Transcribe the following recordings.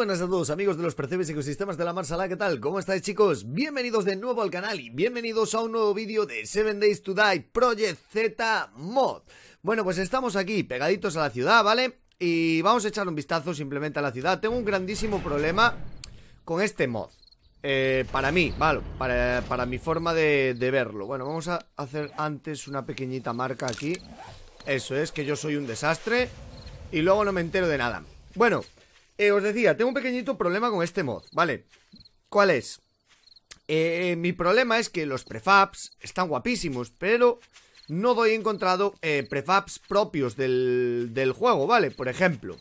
buenas a todos amigos de los percebes ecosistemas de la Marsala, ¿qué tal? ¿Cómo estáis chicos? Bienvenidos de nuevo al canal y bienvenidos a un nuevo vídeo de 7 Days to Die Project Z Mod Bueno, pues estamos aquí, pegaditos a la ciudad, ¿vale? Y vamos a echar un vistazo simplemente a la ciudad Tengo un grandísimo problema con este mod eh, Para mí, vale, para, mi forma de verlo Bueno, vamos a hacer antes una pequeñita marca aquí Eso es, que yo soy un desastre Y luego no me entero de nada Bueno, eh, os decía, tengo un pequeñito problema con este mod, ¿vale? ¿Cuál es? Eh, mi problema es que los prefabs están guapísimos, pero no doy encontrado eh, prefabs propios del, del, juego, ¿vale? Por ejemplo,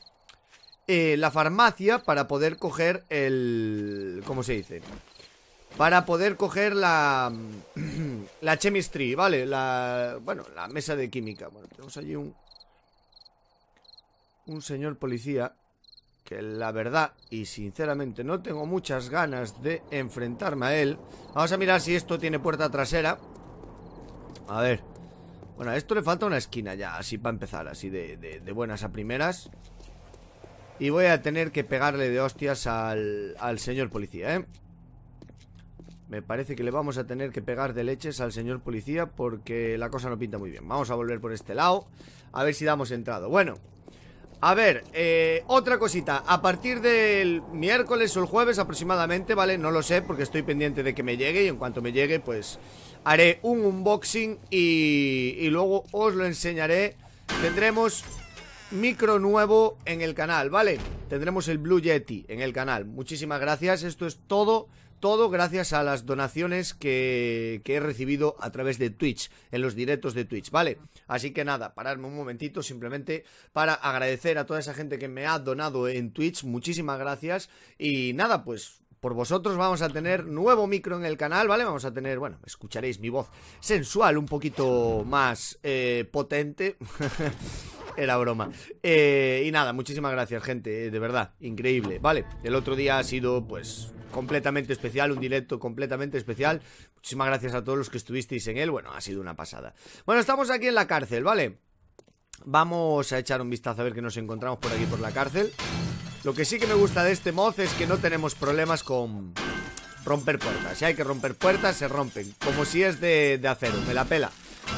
la farmacia para poder coger el... ¿Cómo se dice? Para poder coger la... la chemistry, ¿vale? La... bueno, la mesa de química. Bueno, tenemos allí un... Un señor policía que la verdad y sinceramente no tengo muchas ganas de enfrentarme a él. Vamos a mirar si esto tiene puerta trasera. A ver. Bueno, a esto le falta una esquina ya, así para empezar, así de, buenas a primeras. Y voy a tener que pegarle de hostias al, al señor policía, ¿eh? Me parece que le vamos a tener que pegar de leches al señor policía porque la cosa no pinta muy bien. Vamos a volver por este lado, a ver si damos entrado. Bueno, a ver, eh, otra cosita. A partir del miércoles o el jueves aproximadamente, ¿vale? No lo sé porque estoy pendiente de que me llegue y en cuanto me llegue, pues haré un unboxing y, y luego os lo enseñaré. Tendremos micro nuevo en el canal, ¿vale? Tendremos el Blue Yeti en el canal. Muchísimas gracias. Esto es todo. Todo gracias a las donaciones que, he recibido a través de Twitch, en los directos de Twitch, ¿vale? Así que nada, pararme un momentito simplemente para agradecer a toda esa gente que me ha donado en Twitch. Muchísimas gracias. Y nada, pues por vosotros vamos a tener nuevo micro en el canal, ¿vale? Vamos a tener, bueno, escucharéis mi voz sensual, un poquito más eh, potente. era broma. Eh, y nada, muchísimas gracias, gente. Eh, de verdad, increíble. Vale, el otro día ha sido, pues, completamente especial, un directo completamente especial. Muchísimas gracias a todos los que estuvisteis en él. Bueno, ha sido una pasada. Bueno, estamos aquí en la cárcel, ¿vale? Vamos a echar un vistazo a ver qué nos encontramos por aquí por la cárcel. Lo que sí que me gusta de este mod es que no tenemos problemas con romper puertas. Si hay que romper puertas, se rompen. Como si es de, de acero, me la pela.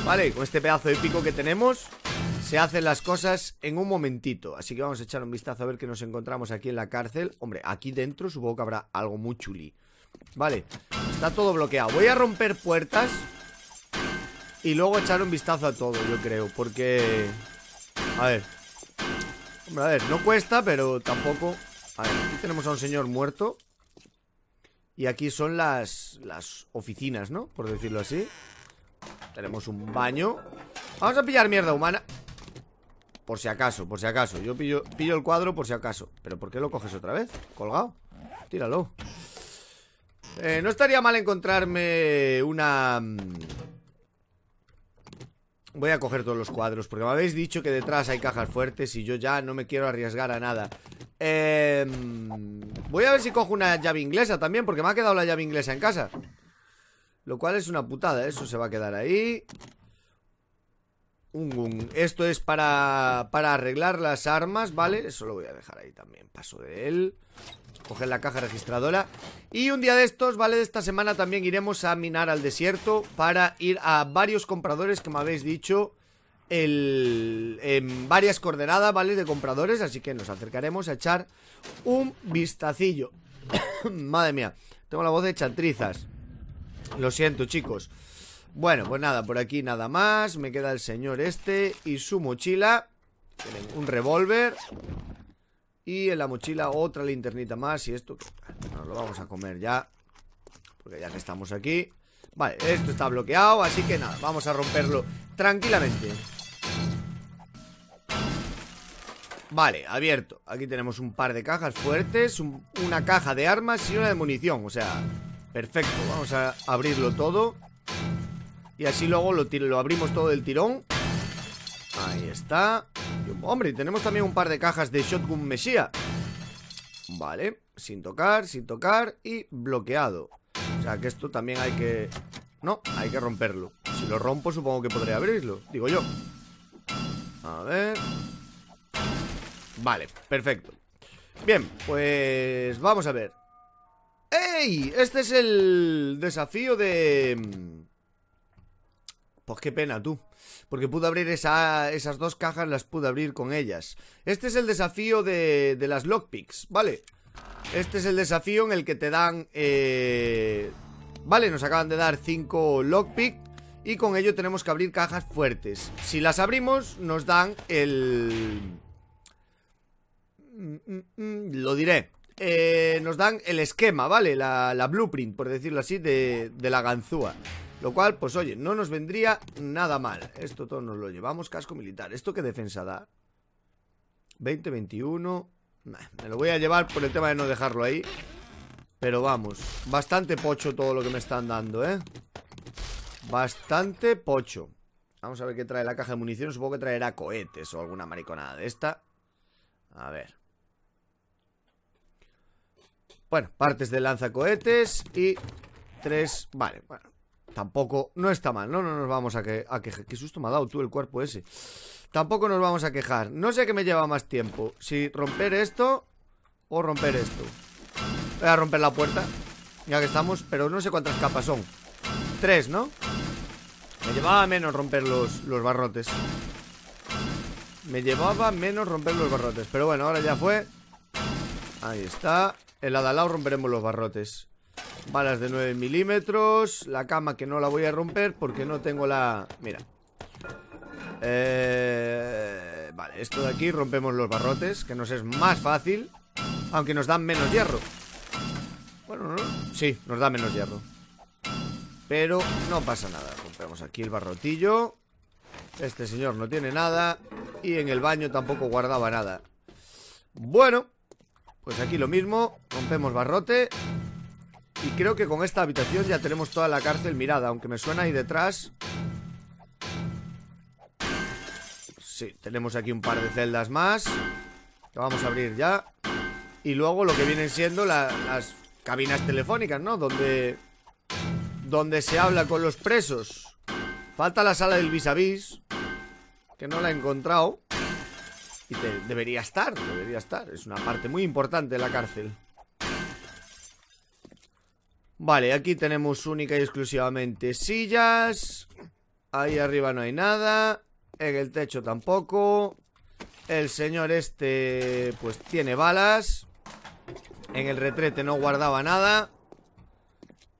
Vale, con este pedazo de pico que tenemos se hacen las cosas en un momentito, así que vamos a echar un vistazo a ver qué nos encontramos aquí en la cárcel. Hombre, aquí dentro supongo que habrá algo muy chuli. Vale, está todo bloqueado. Voy a romper puertas y luego echar un vistazo a todo, yo creo, porque... A ver. Hombre, a ver, no cuesta, pero tampoco... A ver, aquí tenemos a un señor muerto. Y aquí son las, las oficinas, ¿no? Por decirlo así. Tenemos un baño. Vamos a pillar mierda humana. Por si acaso, por si acaso Yo pillo, pillo el cuadro por si acaso ¿Pero por qué lo coges otra vez? ¿Colgado? Tíralo eh, No estaría mal encontrarme una... Mm, voy a coger todos los cuadros Porque me habéis dicho que detrás hay cajas fuertes Y yo ya no me quiero arriesgar a nada eh, mm, Voy a ver si cojo una llave inglesa también Porque me ha quedado la llave inglesa en casa Lo cual es una putada ¿eh? Eso se va a quedar ahí esto es para, arreglar las armas, ¿vale? Eso lo voy a dejar ahí también. Paso de él. Coger la caja registradora. Y un día de estos, ¿vale? De esta semana también iremos a minar al desierto para ir a varios compradores que me habéis dicho en varias coordenadas, ¿vale? De compradores. Así que nos acercaremos a echar un vistacillo. Madre mía, tengo la voz de chatrizas. Lo siento, chicos. Bueno, pues nada, por aquí nada más Me queda el señor este y su mochila un revólver Y en la mochila otra linternita más Y esto no lo vamos a comer ya Porque ya que estamos aquí Vale, esto está bloqueado, así que nada Vamos a romperlo tranquilamente Vale, abierto Aquí tenemos un par de cajas fuertes Una caja de armas y una de munición O sea, perfecto Vamos a abrirlo todo y así luego lo, lo abrimos todo del tirón Ahí está Hombre, tenemos también un par de cajas de Shotgun Mesía Vale, sin tocar, sin tocar y bloqueado O sea que esto también hay que... No, hay que romperlo Si lo rompo supongo que podré abrirlo, digo yo A ver... Vale, perfecto Bien, pues vamos a ver ¡Ey! Este es el desafío de... Pues qué pena tú, porque pude abrir esas dos cajas, las pude abrir con ellas. Este es el desafío de, las lockpicks, ¿vale? Este es el desafío en el que te dan... Eh, vale, nos acaban de dar cinco lockpick y con ello tenemos que abrir cajas fuertes. Si las abrimos, nos dan el... Lo diré. Eh, nos dan el esquema, ¿vale? La, blueprint, por decirlo así, de la ganzúa. Lo cual, pues oye, no nos vendría nada mal. Esto todo nos lo llevamos, casco militar. ¿Esto qué defensa da? 20, 21... me lo voy a llevar por el tema de no dejarlo ahí. Pero vamos, bastante pocho todo lo que me están dando, ¿eh? Bastante pocho. Vamos a ver qué trae la caja de munición. Supongo que traerá cohetes o alguna mariconada de esta. A ver. Bueno, partes de lanzacohetes y tres... Vale, bueno. Tampoco, no está mal, no, no nos vamos a, que, a quejar. Qué susto me ha dado tú el cuerpo ese. Tampoco nos vamos a quejar. No sé qué me lleva más tiempo. Si romper esto o romper esto. Voy a romper la puerta. Ya que estamos, pero no sé cuántas capas son. Tres, ¿no? Me llevaba menos romper los, los barrotes. Me llevaba menos romper los barrotes. Pero bueno, ahora ya fue. Ahí está. El adalao romperemos los barrotes. Balas de 9 milímetros La cama que no la voy a romper porque no tengo la... Mira eh, Vale, esto de aquí rompemos los barrotes Que nos es más fácil Aunque nos dan menos hierro Bueno, no, sí, nos da menos hierro Pero no pasa nada Rompemos aquí el barrotillo Este señor no tiene nada Y en el baño tampoco guardaba nada Bueno, pues aquí lo mismo Rompemos barrote y creo que con esta habitación ya tenemos toda la cárcel mirada, aunque me suena ahí detrás. Sí, tenemos aquí un par de celdas más. Que vamos a abrir ya. Y luego lo que vienen siendo las cabinas telefónicas, ¿no? Donde, donde se habla con los presos. Falta la sala del vis a vis, que no la he encontrado. Y debería estar, debería estar. Es una parte muy importante de la cárcel. Vale, aquí tenemos única y exclusivamente sillas Ahí arriba no hay nada En el techo tampoco El señor este Pues tiene balas En el retrete no guardaba nada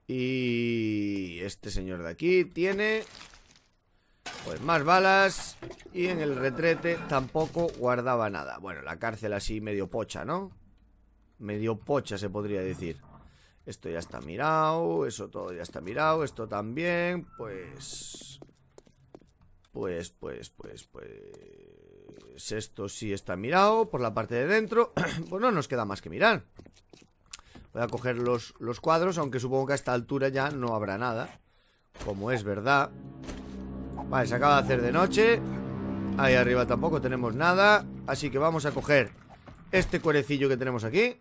Y... Este señor de aquí tiene Pues más balas Y en el retrete tampoco guardaba nada Bueno, la cárcel así medio pocha, ¿no? Medio pocha se podría decir esto ya está mirado, eso todo ya está mirado, esto también, pues... Pues, pues, pues, pues... Esto sí está mirado por la parte de dentro. pues no nos queda más que mirar. Voy a coger los, los cuadros, aunque supongo que a esta altura ya no habrá nada. Como es verdad. Vale, se acaba de hacer de noche. Ahí arriba tampoco tenemos nada. Así que vamos a coger este cuerecillo que tenemos aquí.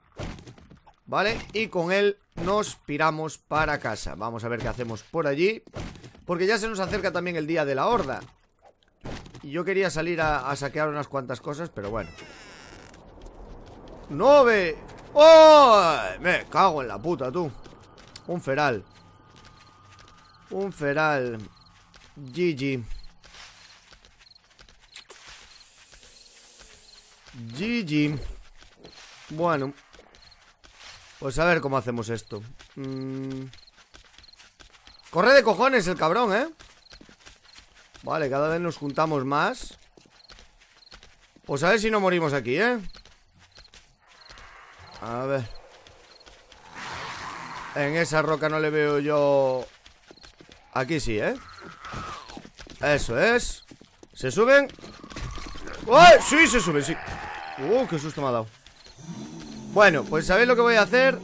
¿Vale? Y con él nos piramos para casa Vamos a ver qué hacemos por allí Porque ya se nos acerca también el día de la horda Y yo quería salir a, saquear unas cuantas cosas, pero bueno ¡Nove! ¡Oh! Me cago en la puta, tú Un feral Un feral GG GG Bueno pues a ver cómo hacemos esto. Mm. Corre de cojones el cabrón, ¿eh? Vale, cada vez nos juntamos más. Pues a ver si no morimos aquí, ¿eh? A ver. En esa roca no le veo yo... Aquí sí, ¿eh? Eso es. ¿Se suben? ¡Uy! ¡Sí, se sube, sí! ¡Uh, qué susto me ha dado! Bueno, pues ¿sabéis lo que voy a hacer?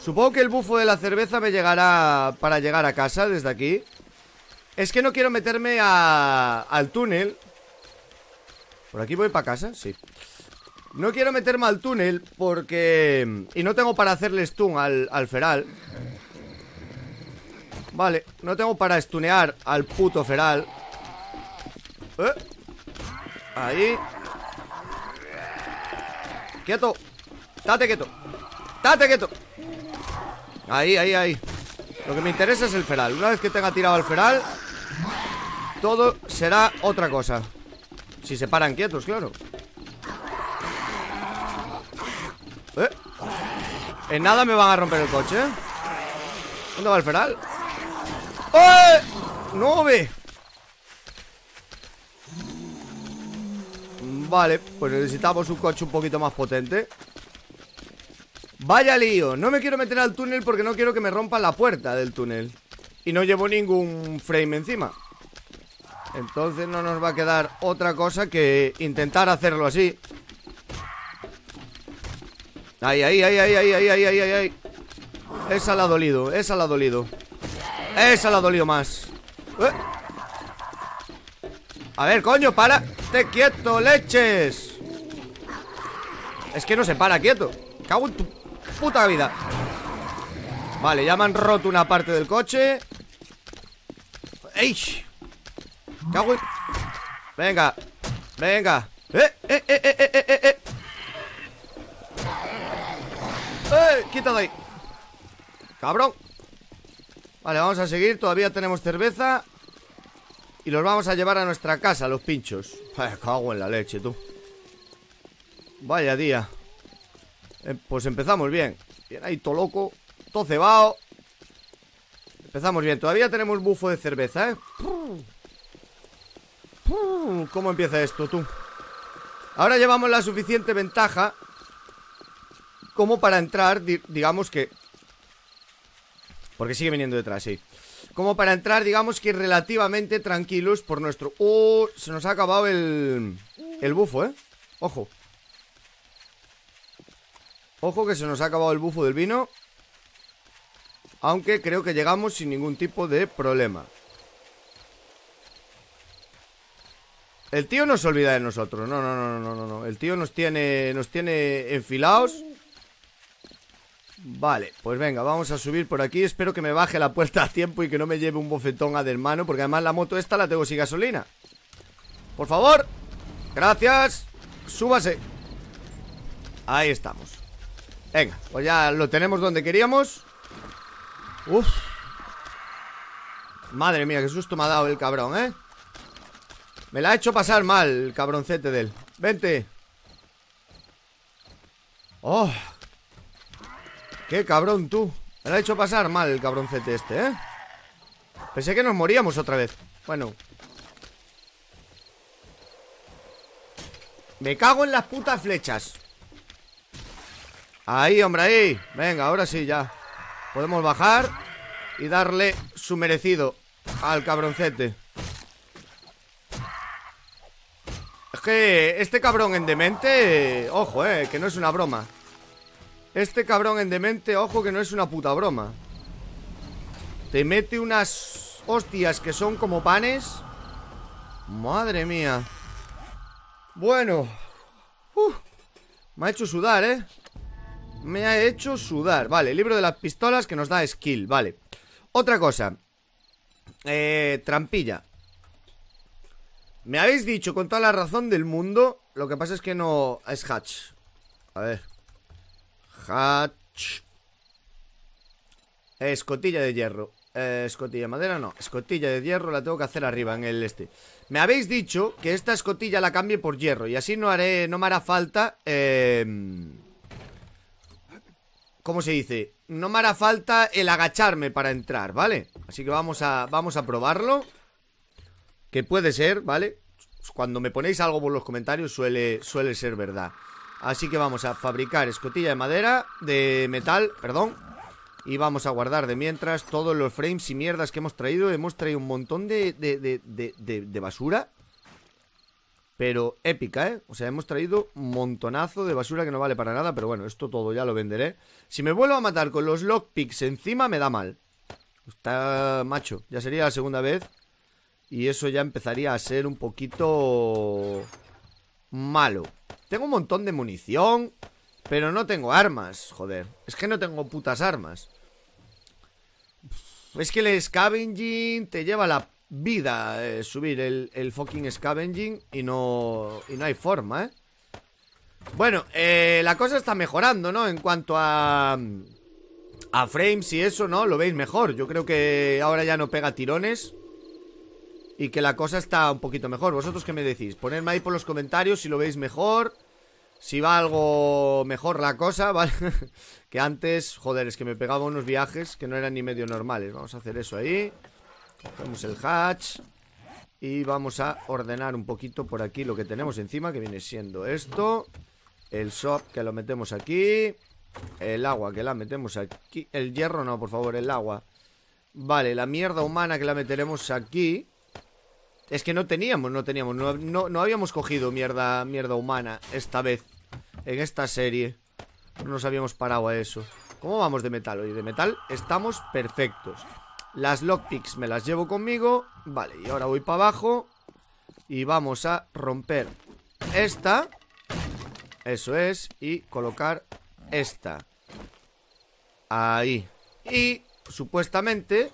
Supongo que el bufo de la cerveza me llegará para llegar a casa desde aquí. Es que no quiero meterme al túnel. ¿Por aquí voy para casa? Sí. No quiero meterme al túnel porque... Y no tengo para hacerle stun al, feral. Vale, no tengo para stunear al puto feral. ¿Eh? Ahí. Quieto. Date quieto. Date quieto. Ahí, ahí, ahí. Lo que me interesa es el feral. Una vez que tenga tirado al feral, todo será otra cosa. Si se paran quietos, claro. ¿Eh? En nada me van a romper el coche. ¿eh? ¿Dónde va el feral? ¡Oh, ¡No ve! Vale, pues necesitamos un coche un poquito más potente Vaya lío, no me quiero meter al túnel porque no quiero que me rompa la puerta del túnel Y no llevo ningún frame encima Entonces no nos va a quedar otra cosa que intentar hacerlo así Ahí, ahí, ahí, ahí, ahí, ahí, ahí, ahí, ahí Esa la ha dolido, esa la ha dolido Esa la ha dolido más eh. A ver, coño, para Te quieto, leches Es que no se para quieto Cago en tu puta vida Vale, ya me han roto una parte del coche ¡Ey! Cago en... Venga Venga ¡Eh, eh, eh, eh, eh, eh, eh! ¡Eh! eh ahí! ¡Cabrón! Vale, vamos a seguir Todavía tenemos cerveza y los vamos a llevar a nuestra casa, los pinchos Ay, cago en la leche, tú Vaya día eh, Pues empezamos bien Bien ahí, todo loco Todo cebao Empezamos bien Todavía tenemos bufo de cerveza, ¿eh? ¿Cómo empieza esto, tú? Ahora llevamos la suficiente ventaja Como para entrar, digamos que Porque sigue viniendo detrás, sí como para entrar, digamos que relativamente tranquilos por nuestro... ¡Oh! se nos ha acabado el... El bufo, ¿eh? Ojo. Ojo que se nos ha acabado el bufo del vino. Aunque creo que llegamos sin ningún tipo de problema. El tío no se olvida de nosotros. No, no, no, no, no, no. El tío nos tiene, nos tiene enfilados. Vale, pues venga, vamos a subir por aquí Espero que me baje la puerta a tiempo y que no me lleve un bofetón a de mano Porque además la moto esta la tengo sin gasolina Por favor Gracias Súbase Ahí estamos Venga, pues ya lo tenemos donde queríamos Uf Madre mía, qué susto me ha dado el cabrón, ¿eh? Me la ha hecho pasar mal el cabroncete de él Vente Oh, Qué cabrón tú. Me lo ha hecho pasar mal el cabroncete este, ¿eh? Pensé que nos moríamos otra vez. Bueno. Me cago en las putas flechas. Ahí, hombre, ahí. Venga, ahora sí, ya. Podemos bajar y darle su merecido al cabroncete. Es que este cabrón en demente... Ojo, eh, que no es una broma. Este cabrón en demente, ojo que no es una puta broma Te mete unas hostias que son como panes Madre mía Bueno uh, Me ha hecho sudar, eh Me ha hecho sudar Vale, libro de las pistolas que nos da skill, vale Otra cosa Eh, trampilla Me habéis dicho con toda la razón del mundo Lo que pasa es que no es hatch A ver Escotilla de hierro. Eh, escotilla de madera, no. Escotilla de hierro la tengo que hacer arriba, en el este. Me habéis dicho que esta escotilla la cambie por hierro. Y así no haré. No me hará falta. Em, ¿Cómo se dice? No me hará falta el agacharme para entrar, ¿vale? Así que vamos a, vamos a probarlo. Que puede ser, ¿vale? Cuando me ponéis algo por los comentarios suele, suele ser verdad. Así que vamos a fabricar escotilla de madera De metal, perdón Y vamos a guardar de mientras todos los frames y mierdas que hemos traído Hemos traído un montón de, de, de, de basura Pero épica, ¿eh? O sea, hemos traído un montonazo de basura que no vale para nada Pero bueno, esto todo ya lo venderé Si me vuelvo a matar con los lockpicks encima me da mal Está macho Ya sería la segunda vez Y eso ya empezaría a ser un poquito malo Tengo un montón de munición Pero no tengo armas, joder Es que no tengo putas armas Es que el scavenging te lleva la vida eh, Subir el, fucking scavenging Y no, y no hay forma, eh Bueno, eh, la cosa está mejorando, ¿no? En cuanto a... A frames y eso, ¿no? Lo veis mejor Yo creo que ahora ya no pega tirones y que la cosa está un poquito mejor. ¿Vosotros qué me decís? Ponedme ahí por los comentarios si lo veis mejor, si va algo mejor la cosa, ¿vale? que antes, joder, es que me pegaba unos viajes que no eran ni medio normales. Vamos a hacer eso ahí. Cogemos el hatch. Y vamos a ordenar un poquito por aquí lo que tenemos encima, que viene siendo esto. El shop que lo metemos aquí. El agua que la metemos aquí. El hierro no, por favor, el agua. Vale, la mierda humana que la meteremos aquí. Es que no teníamos, no teníamos, no, no, habíamos cogido mierda, mierda humana esta vez, en esta serie. No nos habíamos parado a eso. ¿Cómo vamos de metal hoy? De metal estamos perfectos. Las lockpicks me las llevo conmigo. Vale, y ahora voy para abajo. Y vamos a romper esta. Eso es. Y colocar esta. Ahí. Y supuestamente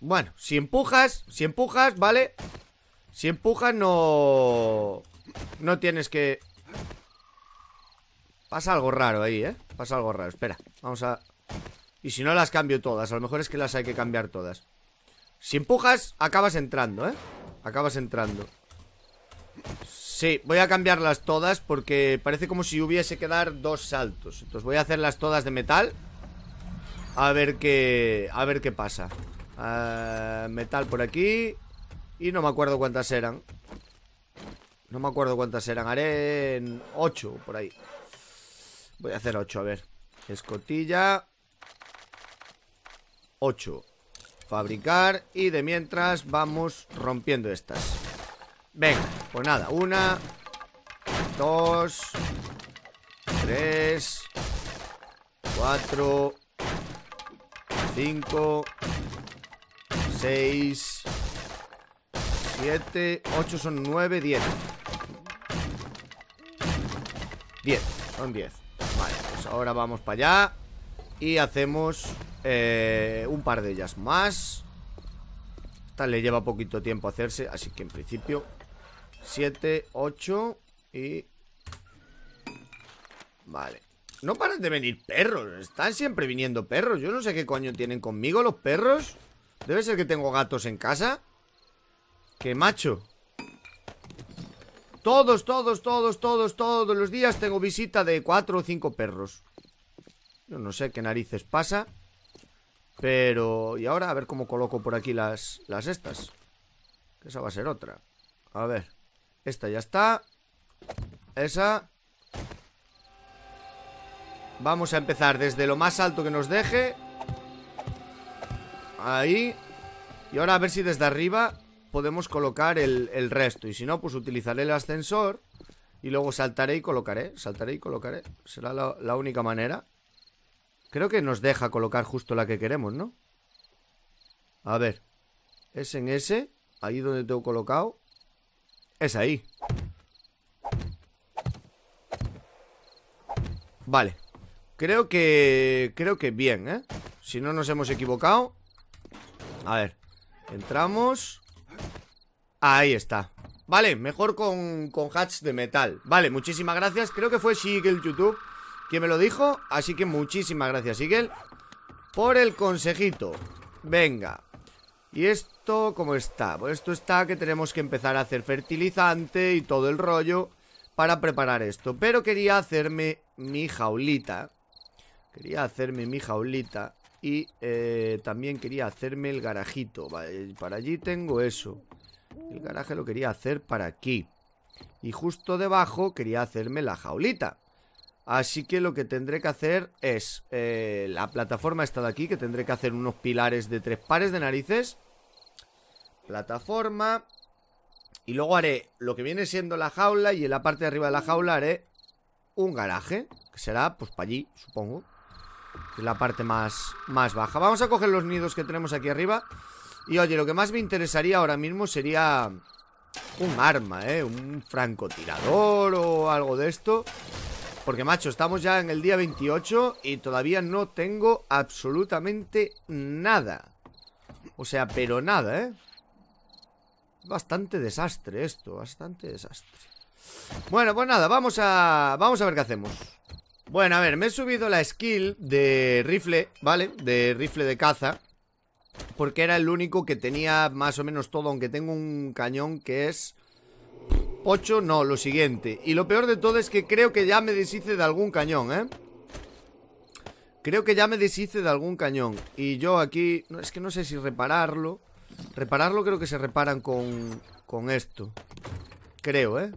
bueno, si empujas, si empujas, ¿vale? Si empujas no... No tienes que... Pasa algo raro ahí, ¿eh? Pasa algo raro, espera, vamos a... Y si no las cambio todas, a lo mejor es que las hay que cambiar todas Si empujas, acabas entrando, ¿eh? Acabas entrando Sí, voy a cambiarlas todas porque parece como si hubiese que dar dos saltos Entonces voy a hacerlas todas de metal A ver qué... a ver qué pasa eh, metal por aquí. Y no me acuerdo cuántas eran. No me acuerdo cuántas eran. Haré 8 por ahí. Voy a hacer ocho, a ver. Escotilla. 8. Fabricar. Y de mientras vamos rompiendo estas. Venga, pues nada. Una. Dos. Tres. Cuatro. Cinco. 6, 7, 8 son 9, 10. 10, son 10. Vale, pues ahora vamos para allá y hacemos eh, un par de ellas más. Esta le lleva poquito tiempo hacerse, así que en principio 7, 8 y... Vale. No paran de venir perros, están siempre viniendo perros. Yo no sé qué coño tienen conmigo los perros. Debe ser que tengo gatos en casa ¡Qué macho! Todos, todos, todos, todos, todos los días tengo visita de cuatro o cinco perros Yo no sé qué narices pasa Pero... Y ahora a ver cómo coloco por aquí las, las estas Esa va a ser otra A ver Esta ya está Esa Vamos a empezar desde lo más alto que nos deje Ahí. Y ahora a ver si desde arriba podemos colocar el, resto. Y si no, pues utilizaré el ascensor. Y luego saltaré y colocaré. Saltaré y colocaré. Será la, la única manera. Creo que nos deja colocar justo la que queremos, ¿no? A ver. Es en ese. Ahí donde tengo colocado. Es ahí. Vale. Creo que... Creo que bien, ¿eh? Si no nos hemos equivocado a ver, entramos Ahí está Vale, mejor con, con hats de metal Vale, muchísimas gracias Creo que fue Sigel YouTube quien me lo dijo Así que muchísimas gracias, Sigel Por el consejito Venga ¿Y esto cómo está? Pues esto está que tenemos que empezar a hacer fertilizante y todo el rollo para preparar esto Pero quería hacerme mi jaulita Quería hacerme mi jaulita y eh, también quería hacerme el garajito. Eh, para allí tengo eso. El garaje lo quería hacer para aquí. Y justo debajo quería hacerme la jaulita. Así que lo que tendré que hacer es... Eh, la plataforma está de aquí, que tendré que hacer unos pilares de tres pares de narices. Plataforma. Y luego haré lo que viene siendo la jaula y en la parte de arriba de la jaula haré un garaje. Que será pues para allí, supongo la parte más, más baja Vamos a coger los nidos que tenemos aquí arriba Y oye, lo que más me interesaría ahora mismo sería un arma, ¿eh? Un francotirador o algo de esto Porque, macho, estamos ya en el día 28 y todavía no tengo absolutamente nada O sea, pero nada, ¿eh? Bastante desastre esto, bastante desastre Bueno, pues nada, vamos a, vamos a ver qué hacemos bueno, a ver, me he subido la skill de rifle, ¿vale? De rifle de caza Porque era el único que tenía más o menos todo Aunque tengo un cañón que es... 8, no, lo siguiente Y lo peor de todo es que creo que ya me deshice de algún cañón, ¿eh? Creo que ya me deshice de algún cañón Y yo aquí... No, es que no sé si repararlo Repararlo creo que se reparan con... Con esto Creo, ¿eh?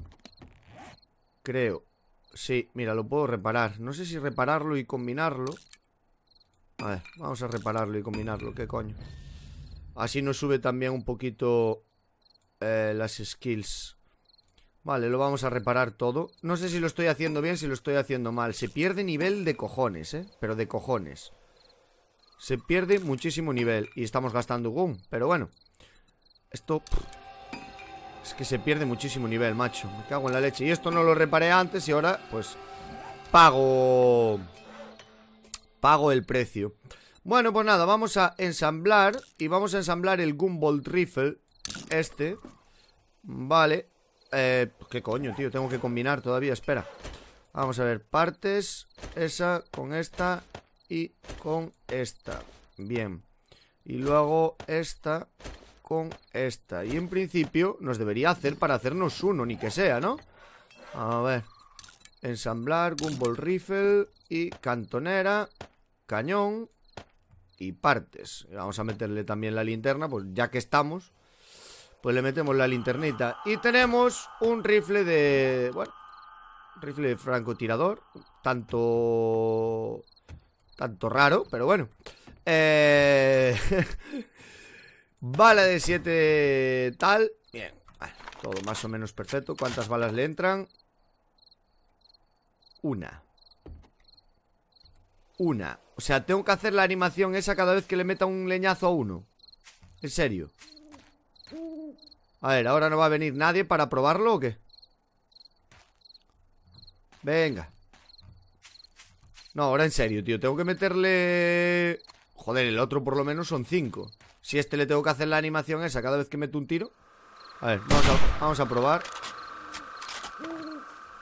Creo Sí, mira, lo puedo reparar No sé si repararlo y combinarlo A ver, vamos a repararlo y combinarlo ¿Qué coño? Así nos sube también un poquito eh, Las skills Vale, lo vamos a reparar todo No sé si lo estoy haciendo bien, si lo estoy haciendo mal Se pierde nivel de cojones, ¿eh? Pero de cojones Se pierde muchísimo nivel Y estamos gastando GUM, pero bueno Esto... Es que se pierde muchísimo nivel, macho Me cago en la leche Y esto no lo reparé antes y ahora, pues Pago Pago el precio Bueno, pues nada, vamos a ensamblar Y vamos a ensamblar el Gumball Rifle Este Vale eh, pues, ¿Qué coño, tío? Tengo que combinar todavía, espera Vamos a ver, partes Esa con esta Y con esta Bien Y luego esta con esta Y en principio nos debería hacer para hacernos uno, ni que sea, ¿no? A ver Ensamblar, gumball rifle y cantonera Cañón y partes Vamos a meterle también la linterna, pues ya que estamos Pues le metemos la linternita Y tenemos un rifle de... bueno Rifle de francotirador Tanto... Tanto raro, pero bueno eh... Bala de siete tal. Bien, vale, todo más o menos perfecto. ¿Cuántas balas le entran? Una. Una. O sea, tengo que hacer la animación esa cada vez que le meta un leñazo a uno. En serio. A ver, ¿ahora no va a venir nadie para probarlo o qué? Venga. No, ahora en serio, tío. Tengo que meterle... Joder, el otro por lo menos son cinco. Si este le tengo que hacer la animación esa cada vez que meto un tiro A ver, vamos a, probar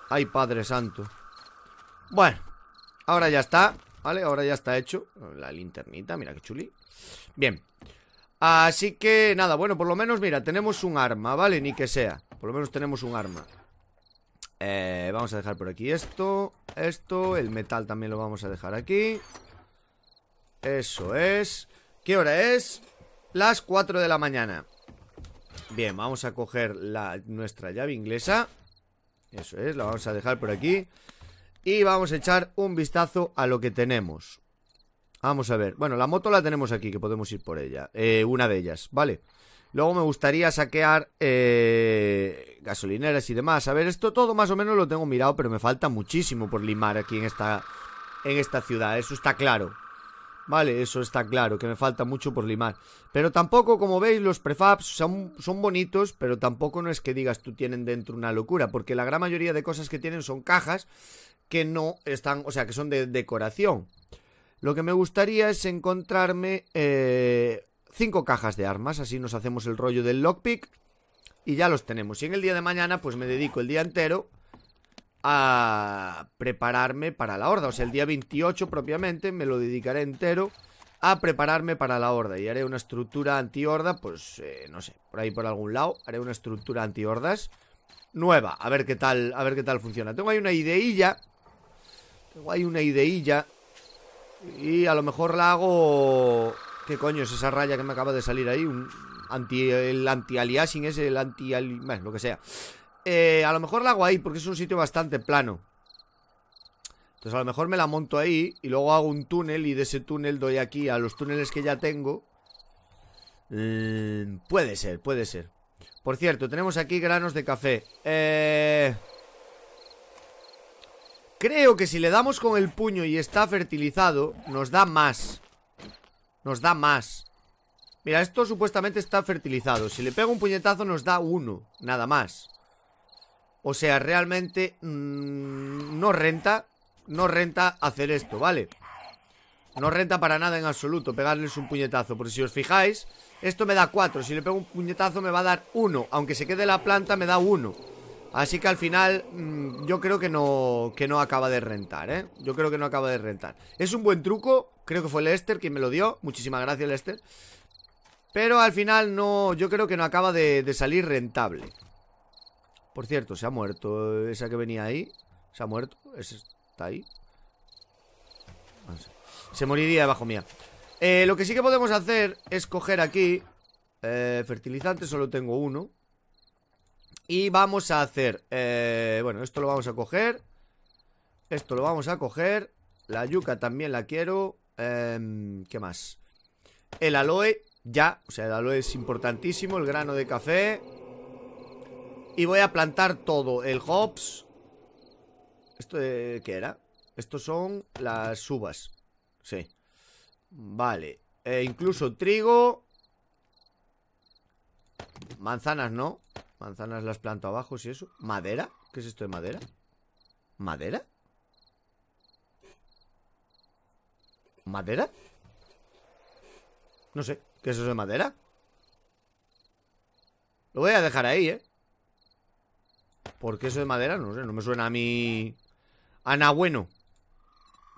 Ay, padre santo Bueno, ahora ya está Vale, ahora ya está hecho La linternita, mira qué chuli Bien Así que nada, bueno, por lo menos, mira, tenemos un arma, ¿vale? Ni que sea Por lo menos tenemos un arma eh, Vamos a dejar por aquí esto Esto, el metal también lo vamos a dejar aquí Eso es ¿Qué hora es? las 4 de la mañana Bien, vamos a coger la, nuestra llave inglesa Eso es, la vamos a dejar por aquí Y vamos a echar un vistazo a lo que tenemos Vamos a ver, bueno, la moto la tenemos aquí, que podemos ir por ella eh, Una de ellas, vale Luego me gustaría saquear eh, gasolineras y demás A ver, esto todo más o menos lo tengo mirado Pero me falta muchísimo por limar aquí en esta, en esta ciudad Eso está claro Vale, eso está claro, que me falta mucho por limar. Pero tampoco, como veis, los prefabs son, son bonitos, pero tampoco no es que digas tú tienen dentro una locura, porque la gran mayoría de cosas que tienen son cajas que no están, o sea, que son de decoración. Lo que me gustaría es encontrarme eh, cinco cajas de armas, así nos hacemos el rollo del lockpick y ya los tenemos. Y en el día de mañana, pues me dedico el día entero a prepararme para la horda. O sea, el día 28 propiamente me lo dedicaré entero a prepararme para la horda. Y haré una estructura anti-horda, pues eh, no sé, por ahí por algún lado. Haré una estructura anti-hordas nueva. A ver qué tal, a ver qué tal funciona. Tengo ahí una ideilla. Tengo ahí una ideilla. Y a lo mejor la hago... ¿Qué coño es esa raya que me acaba de salir ahí? anti, el anti-aliasing Es el anti... Bueno, lo que sea. Eh, a lo mejor la hago ahí porque es un sitio bastante plano. Entonces a lo mejor me la monto ahí y luego hago un túnel y de ese túnel doy aquí a los túneles que ya tengo. Mm, puede ser, puede ser. Por cierto, tenemos aquí granos de café. Eh, creo que si le damos con el puño y está fertilizado, nos da más. Nos da más. Mira, esto supuestamente está fertilizado. Si le pego un puñetazo nos da uno, nada más. O sea, realmente mm, no renta, no renta hacer esto, ¿vale? No renta para nada en absoluto pegarles un puñetazo, porque si os fijáis, esto me da 4, si le pego un puñetazo me va a dar 1, aunque se quede la planta me da 1. Así que al final mm, yo creo que no, que no acaba de rentar, ¿eh? Yo creo que no acaba de rentar. Es un buen truco, creo que fue Lester quien me lo dio, muchísimas gracias Lester. Pero al final no, yo creo que no acaba de salir rentable. Por cierto, se ha muerto esa que venía ahí. Se ha muerto. está ahí. Se moriría debajo mía. Eh, lo que sí que podemos hacer es coger aquí eh, fertilizante, solo tengo uno. Y vamos a hacer... Eh, bueno, esto lo vamos a coger. Esto lo vamos a coger. La yuca también la quiero. Em, ¿Qué más? El aloe, ya. O sea, el aloe es importantísimo. El grano de café. Y voy a plantar todo. El hops. ¿Esto eh, qué era? Estos son las uvas. Sí. Vale. E incluso trigo. Manzanas no. Manzanas las planto abajo, si eso. ¿Madera? ¿Qué es esto de madera? ¿Madera? ¿Madera? No sé. ¿Qué es eso de madera? Lo voy a dejar ahí, ¿eh? Porque eso de madera, no sé, no me suena a mí Ana bueno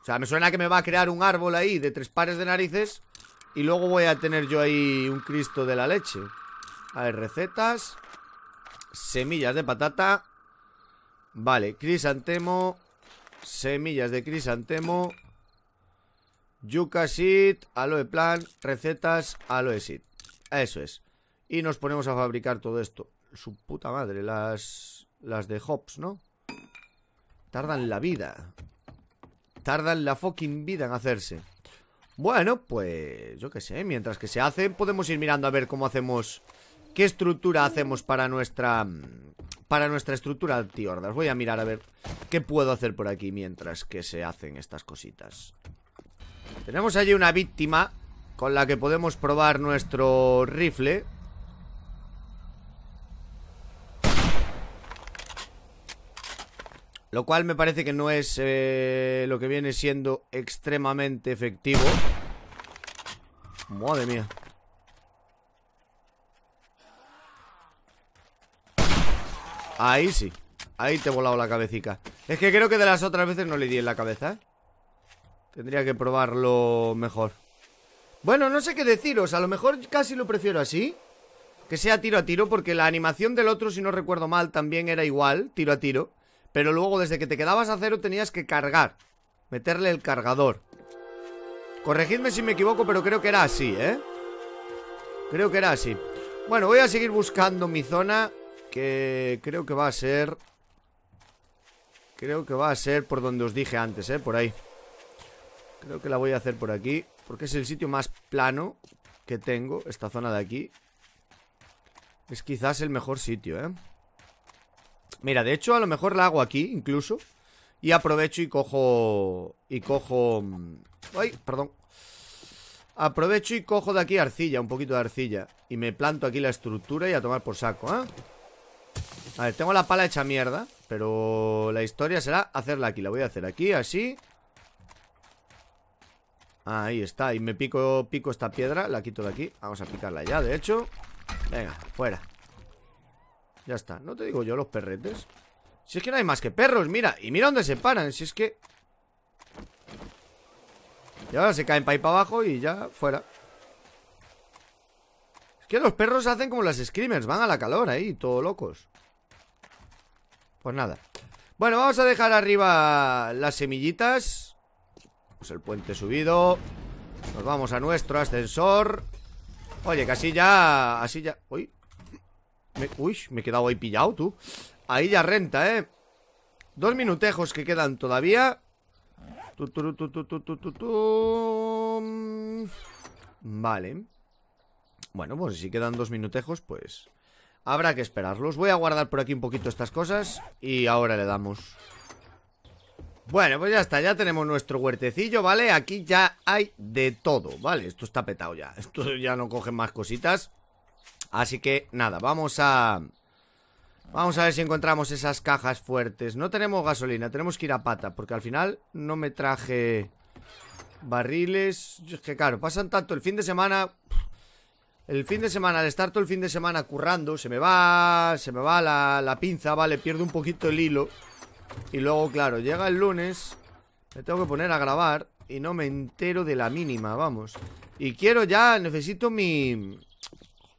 O sea, me suena que me va a crear un árbol ahí De tres pares de narices Y luego voy a tener yo ahí un cristo de la leche A ver, recetas Semillas de patata Vale, crisantemo Semillas de crisantemo Yuca seed, aloe plan recetas, aloe seed Eso es Y nos ponemos a fabricar todo esto Su puta madre, las... Las de Hobbs, ¿no? Tardan la vida. Tardan la fucking vida en hacerse. Bueno, pues yo qué sé, mientras que se hacen, podemos ir mirando a ver cómo hacemos, qué estructura hacemos para nuestra, para nuestra estructura tiordas. Voy a mirar a ver qué puedo hacer por aquí mientras que se hacen estas cositas. Tenemos allí una víctima con la que podemos probar nuestro rifle. Lo cual me parece que no es eh, lo que viene siendo extremadamente efectivo. Madre mía. Ahí sí. Ahí te he volado la cabecita. Es que creo que de las otras veces no le di en la cabeza, Tendría que probarlo mejor. Bueno, no sé qué deciros. A lo mejor casi lo prefiero así. Que sea tiro a tiro, porque la animación del otro, si no recuerdo mal, también era igual, tiro a tiro. Pero luego desde que te quedabas a cero tenías que cargar. Meterle el cargador. Corregidme si me equivoco, pero creo que era así, ¿eh? Creo que era así. Bueno, voy a seguir buscando mi zona, que creo que va a ser... Creo que va a ser por donde os dije antes, ¿eh? Por ahí. Creo que la voy a hacer por aquí, porque es el sitio más plano que tengo, esta zona de aquí. Es quizás el mejor sitio, ¿eh? Mira, de hecho, a lo mejor la hago aquí, incluso. Y aprovecho y cojo... Y cojo... Mm, ay, perdón. Aprovecho y cojo de aquí arcilla, un poquito de arcilla. Y me planto aquí la estructura y a tomar por saco, ¿eh? A ver, tengo la pala hecha mierda. Pero la historia será hacerla aquí. La voy a hacer aquí, así. Ahí está. Y me pico, pico esta piedra. La quito de aquí. Vamos a picarla ya, de hecho. Venga, fuera. Ya está, no te digo yo los perretes Si es que no hay más que perros, mira Y mira dónde se paran, si es que Y ahora se caen para ahí para abajo y ya, fuera Es que los perros hacen como las screamers Van a la calor ahí, todo locos Pues nada Bueno, vamos a dejar arriba Las semillitas Pues el puente subido Nos vamos a nuestro ascensor Oye, que así ya... Así ya... Uy, me, uy, me he quedado ahí pillado, tú Ahí ya renta, ¿eh? Dos minutejos que quedan todavía Vale Bueno, pues si quedan dos minutejos, pues Habrá que esperarlos Voy a guardar por aquí un poquito estas cosas Y ahora le damos bueno, pues ya está, ya tenemos nuestro huertecillo, ¿vale? Aquí ya hay de todo, ¿vale? Esto está petado ya, esto ya no cogen más cositas Así que nada, vamos a... Vamos a ver si encontramos esas cajas fuertes No tenemos gasolina, tenemos que ir a pata Porque al final no me traje Barriles Es que claro, pasan tanto el fin de semana El fin de semana, al estar todo el fin de semana currando Se me va, se me va la, la pinza, vale Pierdo un poquito el hilo Y luego claro, llega el lunes Me tengo que poner a grabar Y no me entero de la mínima, vamos Y quiero ya, necesito mi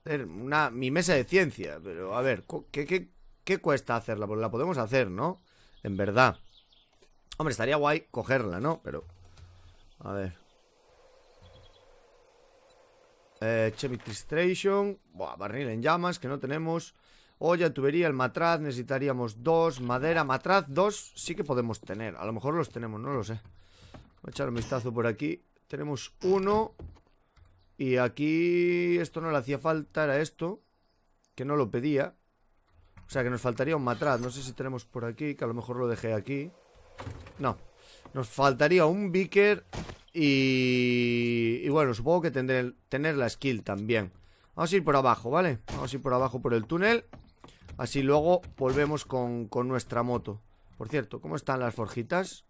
una, mi mesa de ciencia, pero a ver, ¿qué, qué, cuesta hacerla? Pues la podemos hacer, ¿no? En verdad. Hombre, estaría guay cogerla, ¿no? Pero... A ver. Eh, Station. Buah, barril en llamas, que no tenemos. Olla, tubería, el matraz, necesitaríamos dos. Madera, matraz, dos. Sí que podemos tener. A lo mejor los tenemos, no lo sé. Voy a echar un vistazo por aquí. Tenemos uno. Y aquí esto no le hacía falta, era esto, que no lo pedía. O sea, que nos faltaría un matraz. No sé si tenemos por aquí, que a lo mejor lo dejé aquí. No. Nos faltaría un beaker y... Y bueno, supongo que tendré tener la skill también. Vamos a ir por abajo, ¿vale? Vamos a ir por abajo por el túnel. Así luego volvemos con, con nuestra moto. Por cierto, ¿cómo están las forjitas?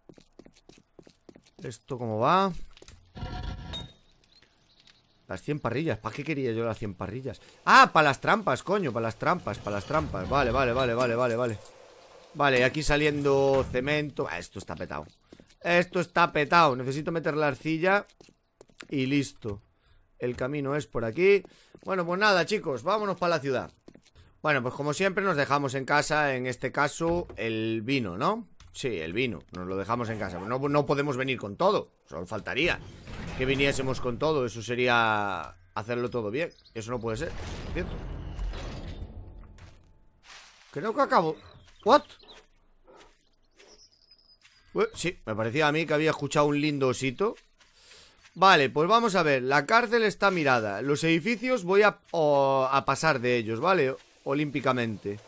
¿Esto cómo va? Las 100 parrillas, ¿para qué quería yo las 100 parrillas? Ah, para las trampas, coño, para las trampas, para las trampas Vale, vale, vale, vale, vale, vale Vale, aquí saliendo cemento ah, Esto está petado Esto está petado, necesito meter la arcilla Y listo El camino es por aquí Bueno, pues nada, chicos, vámonos para la ciudad Bueno, pues como siempre nos dejamos en casa En este caso, el vino, ¿no? Sí, el vino, nos lo dejamos en casa no, no podemos venir con todo, solo faltaría que viniésemos con todo. Eso sería hacerlo todo bien. Eso no puede ser. ¿Cierto? Creo que acabo. ¿What? sí, me parecía a mí que había escuchado un lindo osito. Vale, pues vamos a ver. La cárcel está mirada. Los edificios voy a, a pasar de ellos, ¿vale? Olímpicamente.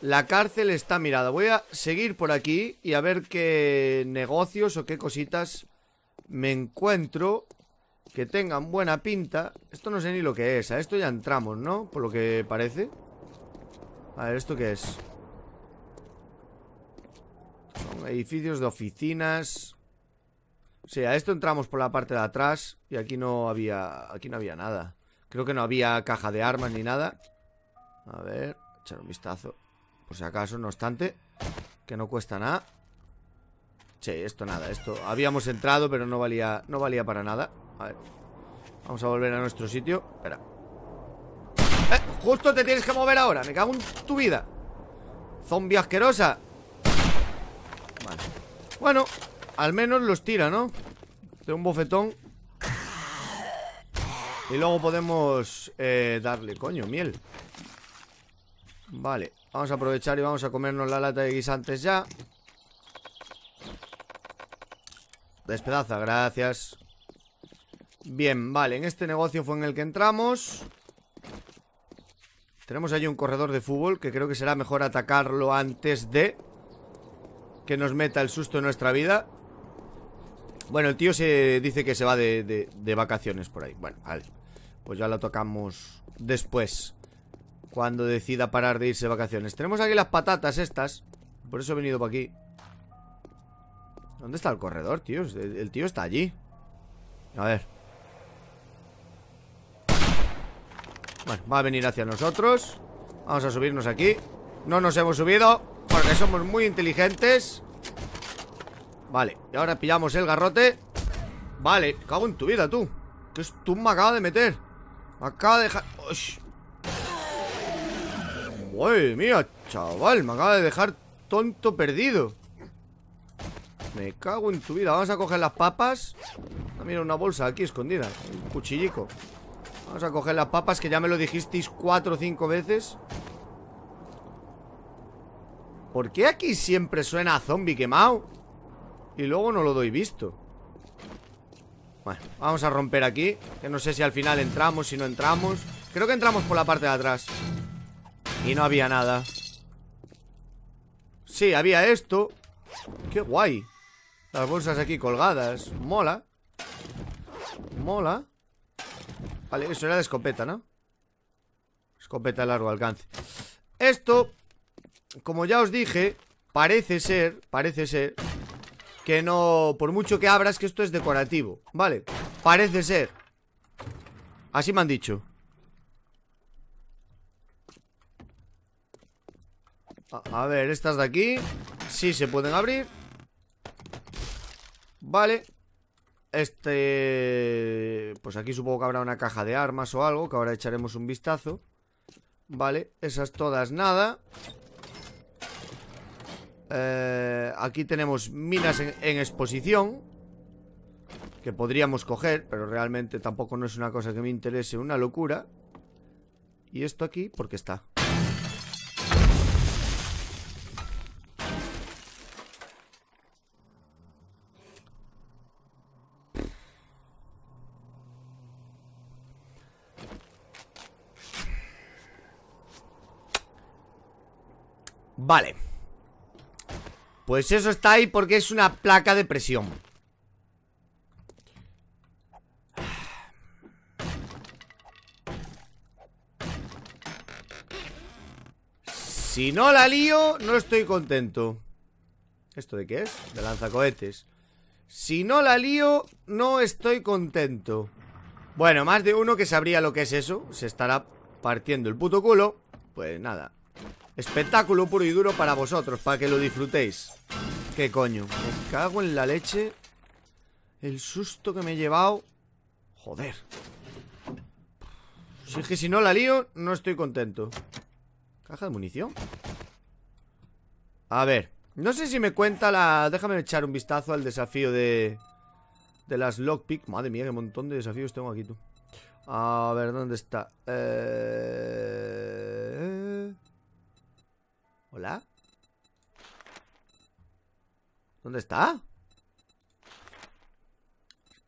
La cárcel está mirada. Voy a seguir por aquí y a ver qué negocios o qué cositas me encuentro que tengan buena pinta. Esto no sé ni lo que es. A esto ya entramos, ¿no? Por lo que parece. A ver, ¿esto qué es? Son edificios de oficinas. O sea, a esto entramos por la parte de atrás y aquí no había aquí no había nada. Creo que no había caja de armas ni nada. A ver, echar un vistazo. Por si acaso, no obstante, que no cuesta nada. Sí, esto nada, esto Habíamos entrado pero no valía, no valía para nada A ver Vamos a volver a nuestro sitio Espera ¡Eh! Justo te tienes que mover ahora Me cago en tu vida Zombie asquerosa Vale Bueno, al menos los tira, ¿no? De un bofetón Y luego podemos eh, darle, coño, miel Vale, vamos a aprovechar y vamos a comernos la lata de guisantes ya Despedaza, gracias Bien, vale, en este negocio fue en el que entramos Tenemos allí un corredor de fútbol Que creo que será mejor atacarlo antes de Que nos meta el susto en nuestra vida Bueno, el tío se dice que se va de, vacaciones por ahí Bueno, vale Pues ya lo tocamos después Cuando decida parar de irse de vacaciones Tenemos aquí las patatas estas Por eso he venido por aquí ¿Dónde está el corredor, tío? El, tío está allí A ver Bueno, va a venir hacia nosotros Vamos a subirnos aquí No nos hemos subido Porque somos muy inteligentes Vale, y ahora pillamos el garrote Vale, cago en tu vida, tú Que tú me acaba de meter Me acaba de dejar... Uy. mía, chaval Me acaba de dejar tonto perdido me cago en tu vida Vamos a coger las papas Ah, mira, una bolsa aquí escondida Un cuchillico Vamos a coger las papas Que ya me lo dijisteis cuatro o cinco veces ¿Por qué aquí siempre suena a zombie quemado? Y luego no lo doy visto Bueno, vamos a romper aquí Que no sé si al final entramos, si no entramos Creo que entramos por la parte de atrás Y no había nada Sí, había esto Qué guay las bolsas aquí colgadas Mola Mola Vale, eso era de escopeta, ¿no? Escopeta de largo alcance Esto, como ya os dije Parece ser, parece ser Que no, por mucho que abras Que esto es decorativo, ¿vale? Parece ser Así me han dicho a, a ver, estas de aquí Sí se pueden abrir Vale Este... Pues aquí supongo que habrá una caja de armas o algo Que ahora echaremos un vistazo Vale, esas todas nada eh, Aquí tenemos minas en, exposición Que podríamos coger Pero realmente tampoco no es una cosa que me interese Una locura Y esto aquí, porque está Vale Pues eso está ahí porque es una placa de presión Si no la lío, no estoy contento ¿Esto de qué es? De lanzacohetes Si no la lío, no estoy contento Bueno, más de uno que sabría lo que es eso Se estará partiendo el puto culo Pues nada Espectáculo puro y duro para vosotros, para que lo disfrutéis. ¿Qué coño? Me cago en la leche. El susto que me he llevado. Joder. Si es que si no la lío, no estoy contento. Caja de munición. A ver. No sé si me cuenta la... Déjame echar un vistazo al desafío de... De las lockpick. Madre mía, qué montón de desafíos tengo aquí, tú. A ver, ¿dónde está? Eh... ¿Hola? ¿Dónde está?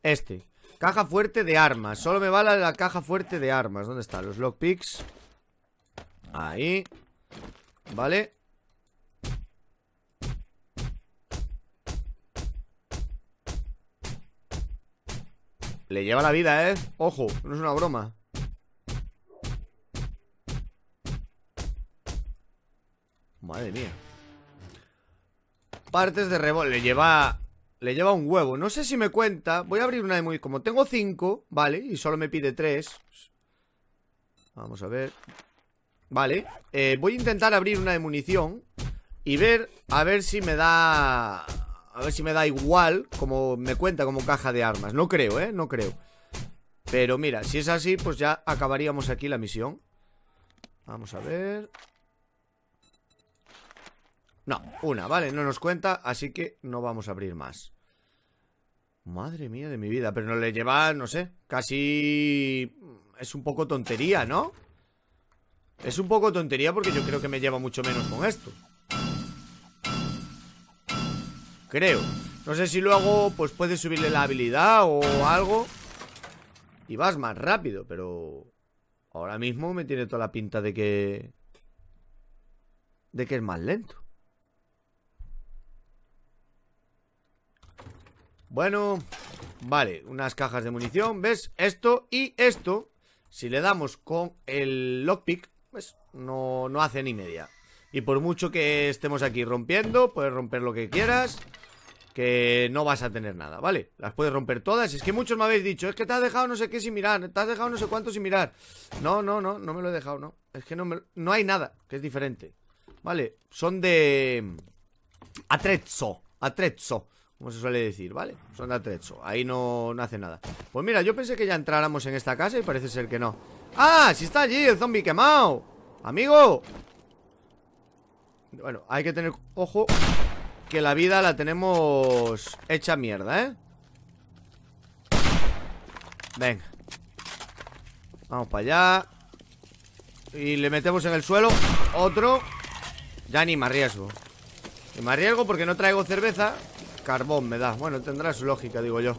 Este Caja fuerte de armas Solo me vale la caja fuerte de armas ¿Dónde está? Los lockpicks Ahí Vale Le lleva la vida, ¿eh? Ojo, no es una broma Madre mía Partes de rebote Le lleva... Le lleva un huevo No sé si me cuenta Voy a abrir una de munición, Como tengo cinco, vale Y solo me pide tres Vamos a ver Vale eh, Voy a intentar abrir una de munición Y ver... A ver si me da... A ver si me da igual Como me cuenta como caja de armas No creo, ¿eh? No creo Pero mira, si es así Pues ya acabaríamos aquí la misión Vamos a ver no, una, vale, no nos cuenta, así que no vamos a abrir más. Madre mía de mi vida, pero no le lleva, no sé, casi... Es un poco tontería, ¿no? Es un poco tontería porque yo creo que me lleva mucho menos con esto. Creo. No sé si luego, pues puedes subirle la habilidad o algo. Y vas más rápido, pero... Ahora mismo me tiene toda la pinta de que... De que es más lento. Bueno, vale, unas cajas de munición, ¿ves? Esto y esto, si le damos con el lockpick, pues no, no hace ni media. Y por mucho que estemos aquí rompiendo, puedes romper lo que quieras, que no vas a tener nada, ¿vale? Las puedes romper todas. Es que muchos me habéis dicho, es que te has dejado no sé qué sin mirar, te has dejado no sé cuánto sin mirar. No, no, no, no me lo he dejado, no. Es que no, no hay nada, que es diferente. Vale, son de... Mm, atrezzo, atrezzo. Como se suele decir, ¿vale? Son de atrecho, ahí no, hace nada Pues mira, yo pensé que ya entráramos en esta casa y parece ser que no ¡Ah! Si está allí el zombie quemado ¡Amigo! Bueno, hay que tener ojo Que la vida la tenemos hecha mierda, ¿eh? Venga Vamos para allá Y le metemos en el suelo Otro Ya ni me arriesgo Ni me arriesgo porque no traigo cerveza Carbón me da Bueno, tendrá su lógica, digo yo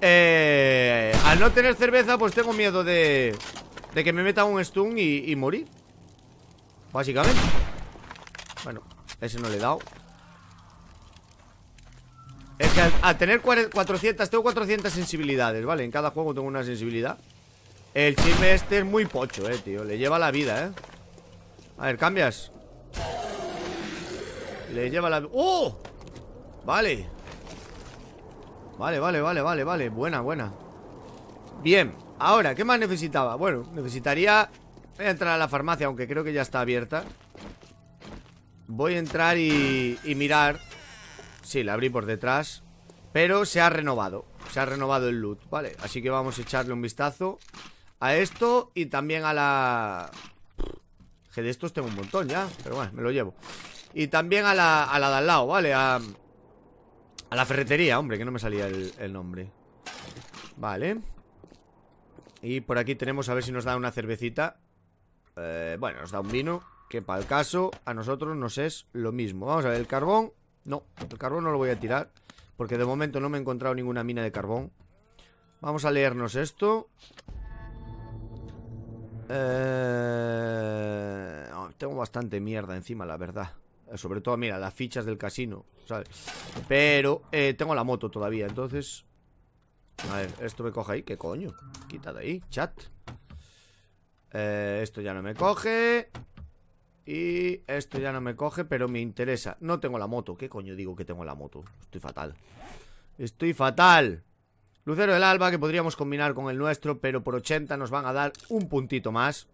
eh, Al no tener cerveza, pues tengo miedo de... De que me meta un stun y, morir Básicamente Bueno, ese no le he dado Es que al, tener 400 Tengo 400 sensibilidades, ¿vale? En cada juego tengo una sensibilidad El chisme este es muy pocho, eh, tío Le lleva la vida, eh A ver, cambias Le lleva la... ¡Oh! Vale Vale, vale, vale, vale, vale Buena, buena Bien, ahora, ¿qué más necesitaba? Bueno, necesitaría... Voy a entrar a la farmacia, aunque creo que ya está abierta Voy a entrar y, mirar Sí, la abrí por detrás Pero se ha renovado Se ha renovado el loot, vale Así que vamos a echarle un vistazo A esto y también a la... Que de estos tengo un montón ya Pero bueno, me lo llevo Y también a la, a la de al lado, vale A a la ferretería, hombre, que no me salía el, nombre Vale Y por aquí tenemos, a ver si nos da una cervecita eh, Bueno, nos da un vino Que para el caso, a nosotros nos es lo mismo Vamos a ver, el carbón No, el carbón no lo voy a tirar Porque de momento no me he encontrado ninguna mina de carbón Vamos a leernos esto eh, oh, Tengo bastante mierda encima, la verdad eh, sobre todo, mira, las fichas del casino, ¿sabes? Pero eh, tengo la moto todavía, entonces... A ver, esto me coge ahí. ¿Qué coño? Quita de ahí, chat. Eh, esto ya no me coge. Y esto ya no me coge, pero me interesa. No tengo la moto. ¿Qué coño digo que tengo la moto? Estoy fatal. Estoy fatal. Lucero del alba que podríamos combinar con el nuestro, pero por 80 nos van a dar un puntito más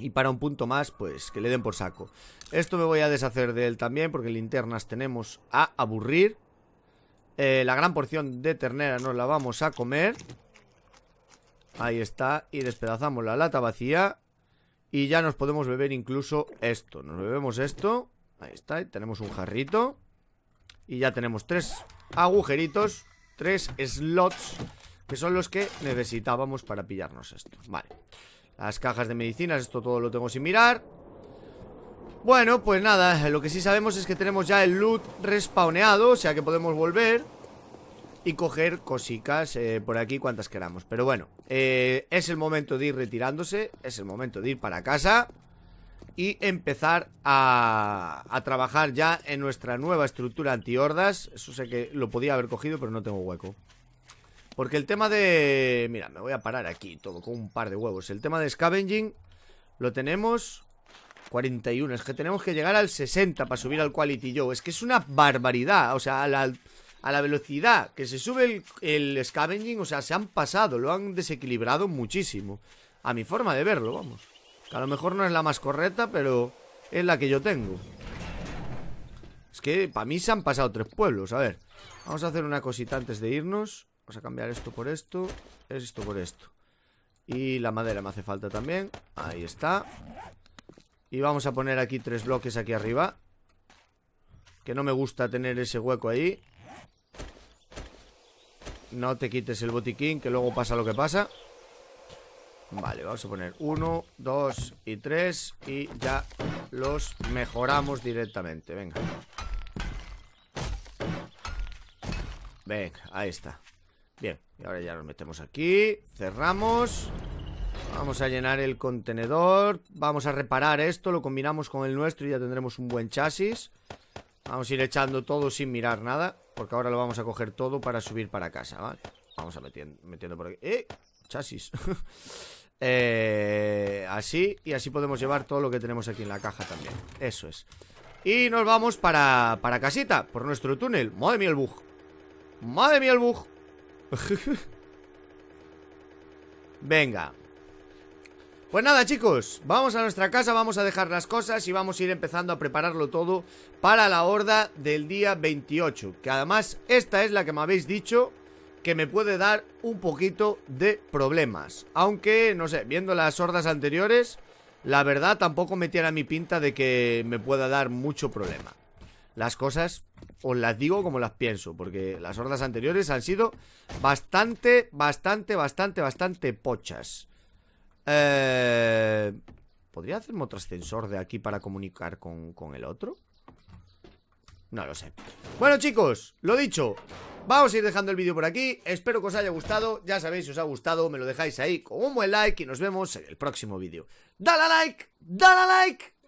y para un punto más, pues que le den por saco. Esto me voy a deshacer de él también, porque linternas tenemos a aburrir. Eh, la gran porción de ternera nos la vamos a comer. Ahí está, y despedazamos la lata vacía. Y ya nos podemos beber incluso esto. Nos bebemos esto. Ahí está, tenemos un jarrito. Y ya tenemos tres agujeritos, tres slots, que son los que necesitábamos para pillarnos esto. Vale. Las cajas de medicinas, esto todo lo tengo sin mirar Bueno, pues nada, lo que sí sabemos es que tenemos ya el loot respawneado O sea que podemos volver y coger cositas eh, por aquí cuantas queramos Pero bueno, eh, es el momento de ir retirándose Es el momento de ir para casa Y empezar a, trabajar ya en nuestra nueva estructura anti-hordas. Eso sé que lo podía haber cogido pero no tengo hueco porque el tema de... Mira, me voy a parar aquí todo con un par de huevos. El tema de scavenging lo tenemos 41. Es que tenemos que llegar al 60 para subir al Quality yo. Es que es una barbaridad. O sea, a la, velocidad que se sube el, el scavenging, o sea, se han pasado, lo han desequilibrado muchísimo. A mi forma de verlo, vamos. Que a lo mejor no es la más correcta, pero es la que yo tengo. Es que para mí se han pasado tres pueblos. A ver, vamos a hacer una cosita antes de irnos. Vamos a cambiar esto por esto, esto por esto. Y la madera me hace falta también. Ahí está. Y vamos a poner aquí tres bloques aquí arriba. Que no me gusta tener ese hueco ahí. No te quites el botiquín, que luego pasa lo que pasa. Vale, vamos a poner uno, dos y tres. Y ya los mejoramos directamente. Venga. Venga, ahí está. Bien, y ahora ya nos metemos aquí Cerramos Vamos a llenar el contenedor Vamos a reparar esto, lo combinamos con el nuestro Y ya tendremos un buen chasis Vamos a ir echando todo sin mirar nada Porque ahora lo vamos a coger todo para subir para casa, ¿vale? Vamos a metiendo, por aquí ¡Eh! Chasis eh, Así, y así podemos llevar todo lo que tenemos aquí en la caja también Eso es Y nos vamos para, para casita Por nuestro túnel Madre mía el bug Madre mía el bug Venga. Pues nada chicos, vamos a nuestra casa, vamos a dejar las cosas y vamos a ir empezando a prepararlo todo para la horda del día 28 Que además esta es la que me habéis dicho que me puede dar un poquito de problemas Aunque, no sé, viendo las hordas anteriores, la verdad tampoco me tiene a mi pinta de que me pueda dar mucho problema las cosas os las digo como las pienso, porque las hordas anteriores han sido bastante, bastante, bastante, bastante pochas. Eh, ¿Podría hacerme otro ascensor de aquí para comunicar con, el otro? No lo sé. Bueno, chicos, lo dicho. Vamos a ir dejando el vídeo por aquí. Espero que os haya gustado. Ya sabéis, si os ha gustado, me lo dejáis ahí con un buen like y nos vemos en el próximo vídeo. ¡Dale a like! ¡Dale a like!